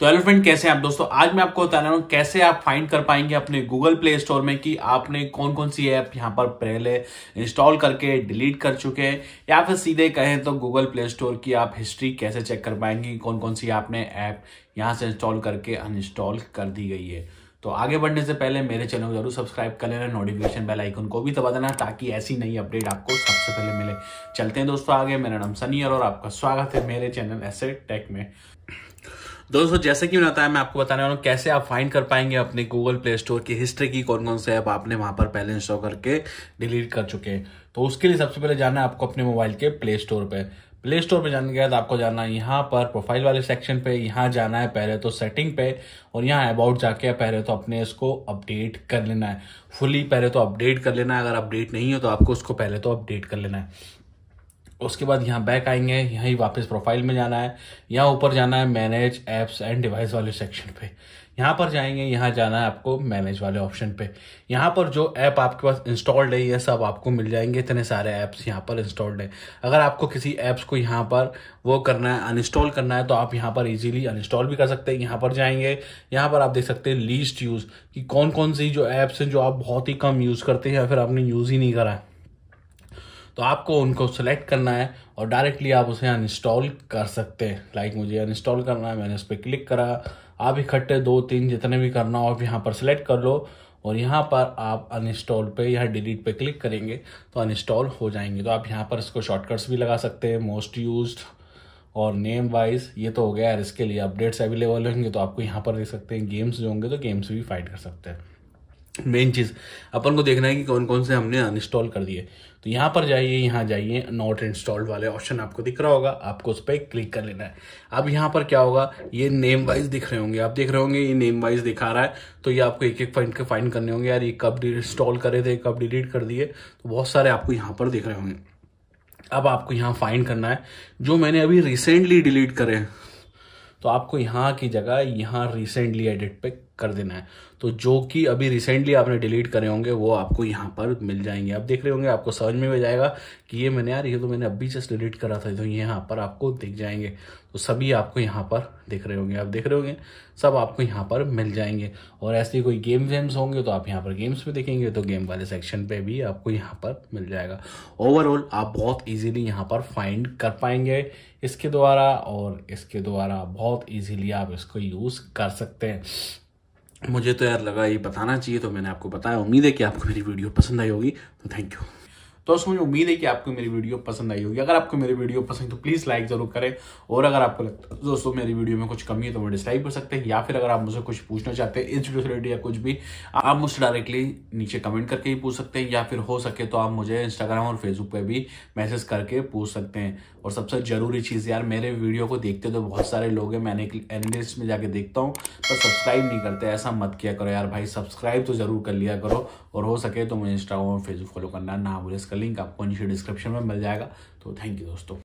तो hello friend कैसे हैं आप दोस्तों आज मैं आपको रहा हूँ कैसे आप फाइंड कर पाएंगे अपने गूगल प्ले स्टोर में कि आपने कौन कौन सी ऐप यहाँ पर पहले इंस्टॉल करके डिलीट कर चुके हैं या फिर सीधे कहें तो गूगल प्ले स्टोर की आप हिस्ट्री कैसे चेक कर पाएंगे कौन कौन सी आपने ऐप यहाँ से इंस्टॉल करके अनइंस्टॉल कर दी गई है तो आगे बढ़ने से पहले मेरे चैनल को जरूर सब्सक्राइब कर लेना नोटिफिकेशन बेल आइकन को भी दबा देना ताकि ऐसी नई अपडेट आपको सबसे पहले मिले चलते हैं दोस्तों आगे मेरा नाम सनी और आपका स्वागत है मेरे चैनल ऐसे टेक में दोस्तों जैसे कि मैं बताया मैं आपको बताने वाला हूँ कैसे आप फाइंड कर पाएंगे अपने गूगल प्ले स्टोर की हिस्ट्री की कौन कौन से ऐप आपने वहां पर पहले इंस्टॉल करके डिलीट कर चुके हैं तो उसके लिए सबसे पहले जाना है आपको अपने मोबाइल के प्ले स्टोर पर प्ले स्टोर पे जाने के बाद आपको जाना है यहाँ पर प्रोफाइल वाले सेक्शन पे यहाँ जाना है पहले तो सेटिंग पे और यहाँ अबाउट जाके पहले तो अपने इसको अपडेट कर लेना है फुली पहले तो अपडेट कर लेना है अगर अपडेट नहीं हो तो आपको उसको पहले तो अपडेट कर लेना है उसके बाद यहाँ बैक आएंगे यहीं वापस प्रोफाइल में जाना है यहाँ ऊपर जाना है मैनेज ऐप्स एंड डिवाइस वाले सेक्शन पे यहाँ पर जाएंगे यहाँ जाना है आपको मैनेज वाले ऑप्शन पे यहाँ पर जो ऐप आपके पास इंस्टॉल्ड है ये सब आपको मिल जाएंगे इतने सारे ऐप्स यहाँ पर इंस्टॉल्ड है अगर आपको किसी ऐप्स को यहाँ पर वो करना है अनइंस्टॉल करना है तो आप यहाँ पर इजीली अनइंस्टॉल भी कर सकते हैं यहाँ पर जाएंगे यहाँ पर आप देख सकते हैं लीस्ट यूज़ कि कौन कौन सी जो ऐप्स हैं जो आप बहुत ही कम यूज़ करते हैं या फिर आपने यूज़ ही नहीं करा है तो आपको उनको सेलेक्ट करना है और डायरेक्टली आप उसे अनइंस्टॉल कर सकते हैं लाइक मुझे अनइंस्टॉल करना है मैंने उस पर क्लिक करा आप इकट्ठे दो तीन जितने भी करना हो आप यहाँ पर सेलेक्ट कर लो और यहाँ पर आप अनइंस्टॉल पे या डिलीट पे क्लिक करेंगे तो अनइंस्टॉल हो जाएंगे तो आप यहाँ पर इसको शॉर्टकट्स भी लगा सकते हैं मोस्ट यूज और नेम वाइज ये तो हो गया है इसके लिए अपडेट्स अवेलेबल होंगे तो आपको यहाँ पर देख सकते हैं गेम्स जो होंगे तो गेम्स भी फाइट कर सकते हैं मेन चीज़ अपन को देखना है कि कौन कौन से हमने अनइंस्टॉल कर दिए तो यहाँ पर जाइए यहाँ जाइए नॉट इंस्टॉल्ड वाले ऑप्शन आपको दिख रहा होगा आपको उस पर क्लिक कर लेना है अब यहाँ पर क्या होगा ये नेम वाइज दिख रहे होंगे आप देख रहे होंगे ये नेम वाइज दिखा रहा है तो ये आपको एक एक पॉइंट के फाइंड करने होंगे यार ये कब इंस्टॉल करे थे कब डिलीट कर दिए तो बहुत सारे आपको यहाँ पर दिख रहे होंगे अब आपको यहाँ फाइंड करना है जो मैंने अभी रिसेंटली डिलीट करे तो आपको यहाँ की जगह यहाँ रिसेंटली एडिट पे कर देना है तो जो कि अभी रिसेंटली आपने डिलीट करे होंगे वो आपको यहाँ पर मिल जाएंगे आप देख रहे होंगे आपको समझ में भी जाएगा कि ये मैंने यार ये तो मैंने अभी जस्ट डिलीट करा था तो यहाँ पर आपको दिख जाएंगे तो सभी आपको यहाँ पर दिख रहे होंगे आप देख रहे होंगे सब आपको यहाँ पर मिल जाएंगे और ऐसे कोई गेम वेम्स होंगे तो आप यहाँ पर गेम्स में देखेंगे तो गेम वाले सेक्शन पे भी आपको यहाँ पर मिल जाएगा ओवरऑल आप बहुत इजीली यहाँ पर फाइंड कर पाएंगे इसके द्वारा और इसके द्वारा बहुत इजीली आप इसको यूज़ कर सकते हैं मुझे तो यार लगा ये बताना चाहिए तो मैंने आपको बताया उम्मीद है कि आपको मेरी वीडियो पसंद आई होगी तो थैंक यू तो उसमें उम्मीद है कि आपको मेरी वीडियो पसंद आई होगी अगर आपको मेरी वीडियो पसंद तो प्लीज़ लाइक ज़रूर करें और अगर आपको लगता है दोस्तों मेरी वीडियो में कुछ कमी है तो वो डिसलाइक कर सकते हैं या फिर अगर आप मुझसे कुछ पूछना चाहते हैं इस रिलेटेड या कुछ भी आप मुझसे डायरेक्टली नीचे कमेंट करके ही पूछ सकते हैं या फिर हो सके तो आप मुझे इंस्टाग्राम और फेसबुक पर भी मैसेज करके पूछ सकते हैं और सबसे ज़रूरी चीज़ यार मेरे वीडियो को देखते तो बहुत सारे लोग हैं मैंने एनलिस्ट में जाके देखता हूँ पर सब्सक्राइब नहीं करते ऐसा मत किया करो यार भाई सब्सक्राइब तो ज़रूर कर लिया करो और हो सके तो मुझे इंस्टाग्राम और फेसबुक फॉलो करना ना भूलें इसका लिंक आपको नीचे डिस्क्रिप्शन में मिल जाएगा तो थैंक यू दोस्तों